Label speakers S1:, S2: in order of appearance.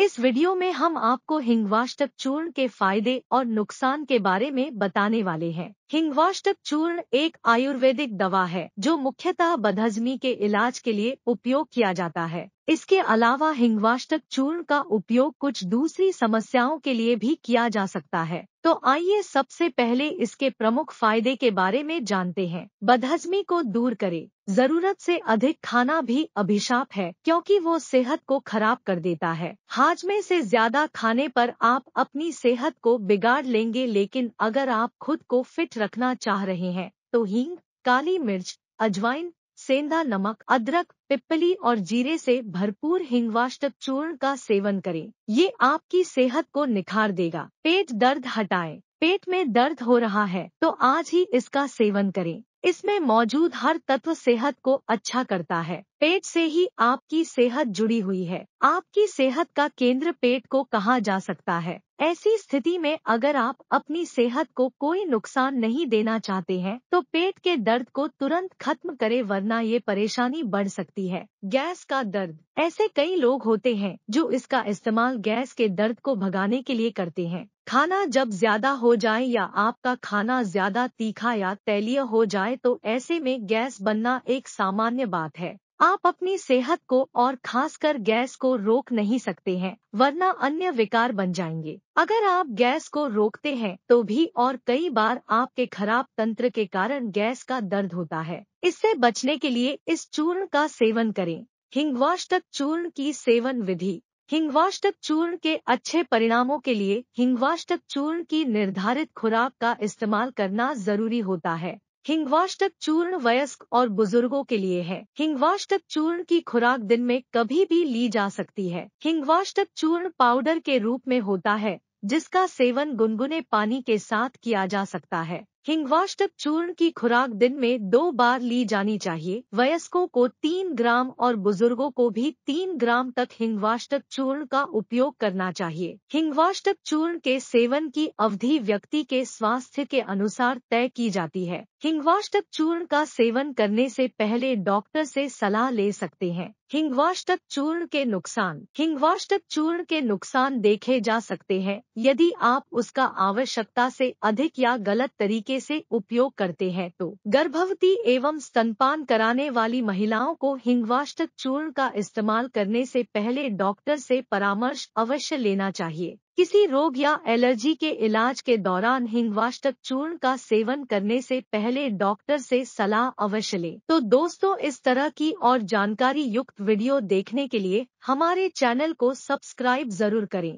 S1: इस वीडियो में हम आपको हिंगवाष्टक चूर्ण के फायदे और नुकसान के बारे में बताने वाले हैं हिंगवाष्टक चूर्ण एक आयुर्वेदिक दवा है जो मुख्यतः बदहजमी के इलाज के लिए उपयोग किया जाता है इसके अलावा हिंगवाष्टक चूर्ण का उपयोग कुछ दूसरी समस्याओं के लिए भी किया जा सकता है तो आइए सबसे पहले इसके प्रमुख फायदे के बारे में जानते हैं बदहजमी को दूर करे जरूरत से अधिक खाना भी अभिशाप है क्योंकि वो सेहत को खराब कर देता है हाजमे से ज्यादा खाने पर आप अपनी सेहत को बिगाड़ लेंगे लेकिन अगर आप खुद को फिट रखना चाह रहे हैं तो हींग काली मिर्च अजवाइन सेंधा नमक अदरक पिपली और जीरे से भरपूर हिंगवाष्टक चूर्ण का सेवन करें ये आपकी सेहत को निखार देगा पेट दर्द हटाएं पेट में दर्द हो रहा है तो आज ही इसका सेवन करें इसमें मौजूद हर तत्व सेहत को अच्छा करता है पेट से ही आपकी सेहत जुड़ी हुई है आपकी सेहत का केंद्र पेट को कहा जा सकता है ऐसी स्थिति में अगर आप अपनी सेहत को कोई नुकसान नहीं देना चाहते हैं तो पेट के दर्द को तुरंत खत्म करें वरना ये परेशानी बढ़ सकती है गैस का दर्द ऐसे कई लोग होते हैं जो इसका इस्तेमाल गैस के दर्द को भगाने के लिए करते हैं खाना जब ज्यादा हो जाए या आपका खाना ज्यादा तीखा या तैलीय हो जाए तो ऐसे में गैस बनना एक सामान्य बात है आप अपनी सेहत को और खासकर गैस को रोक नहीं सकते हैं वरना अन्य विकार बन जाएंगे अगर आप गैस को रोकते हैं तो भी और कई बार आपके खराब तंत्र के कारण गैस का दर्द होता है इससे बचने के लिए इस चूर्ण का सेवन करें हिंगवाष्टक चूर्ण की सेवन विधि हिंगवाष्टक चूर्ण के अच्छे परिणामों के लिए हिंगवाष्टक चूर्ण की निर्धारित खुराक का इस्तेमाल करना जरूरी होता है हिंगवाष्टक चूर्ण वयस्क और बुजुर्गों के लिए है हिंगवाष्टक चूर्ण की खुराक दिन में कभी भी ली जा सकती है हिंगवाष्टक चूर्ण पाउडर के रूप में होता है जिसका सेवन गुनगुने पानी के साथ किया जा सकता है हिंगवाष्टक चूर्ण की खुराक दिन में दो बार ली जानी चाहिए वयस्कों को तीन ग्राम और बुजुर्गों को भी तीन ग्राम तक हिंगवाष्टक चूर्ण का उपयोग करना चाहिए हिंगवाष्टक चूर्ण के सेवन की अवधि व्यक्ति के स्वास्थ्य के अनुसार तय की जाती है हिंगवाष्टक चूर्ण का सेवन करने से पहले डॉक्टर से सलाह ले सकते हैं हिंगवाष्टक चूर्ण के नुकसान हिंगवाष्टक चूर्ण के नुकसान देखे जा सकते हैं यदि आप उसका आवश्यकता से अधिक या गलत तरीके से उपयोग करते हैं तो गर्भवती एवं स्तनपान कराने वाली महिलाओं को हिंगवाष्टक चूर्ण का इस्तेमाल करने से पहले डॉक्टर से परामर्श अवश्य लेना चाहिए किसी रोग या एलर्जी के इलाज के दौरान हिंगवाष्टक चूर्ण का सेवन करने से पहले डॉक्टर से सलाह अवश्य लें। तो दोस्तों इस तरह की और जानकारी युक्त वीडियो देखने के लिए हमारे चैनल को सब्सक्राइब जरूर करें